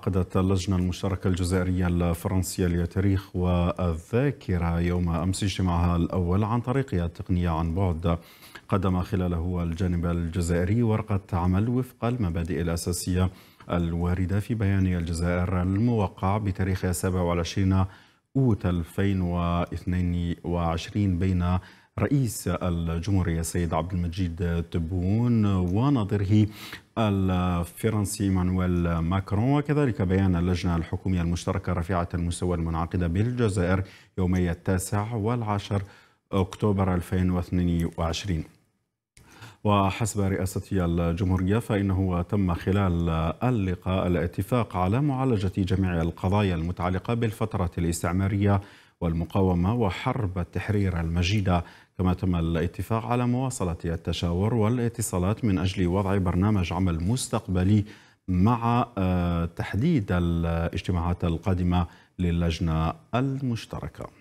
عقدت اللجنة المشتركة الجزائرية الفرنسية للتاريخ والذاكرة يوم أمس اجتماعها الأول عن طريق التقنية عن بعد قدم خلاله الجانب الجزائري ورقة عمل وفق المبادئ الأساسية الواردة في بيان الجزائر الموقع بتاريخ 27 أوت 2022 بين رئيس الجمهورية السيد عبد المجيد تبون وناظره الفرنسي مانويل ماكرون وكذلك بيان اللجنة الحكومية المشتركة رفيعة المستوى المنعقدة بالجزائر يومي التاسع والعشر أكتوبر 2022 وحسب رئاسة الجمهورية فإنه تم خلال اللقاء الاتفاق على معالجة جميع القضايا المتعلقة بالفترة الاستعمارية والمقاومة وحرب التحرير المجيدة كما تم الاتفاق على مواصلة التشاور والاتصالات من أجل وضع برنامج عمل مستقبلي مع آه، تحديد الاجتماعات القادمة للجنة المشتركة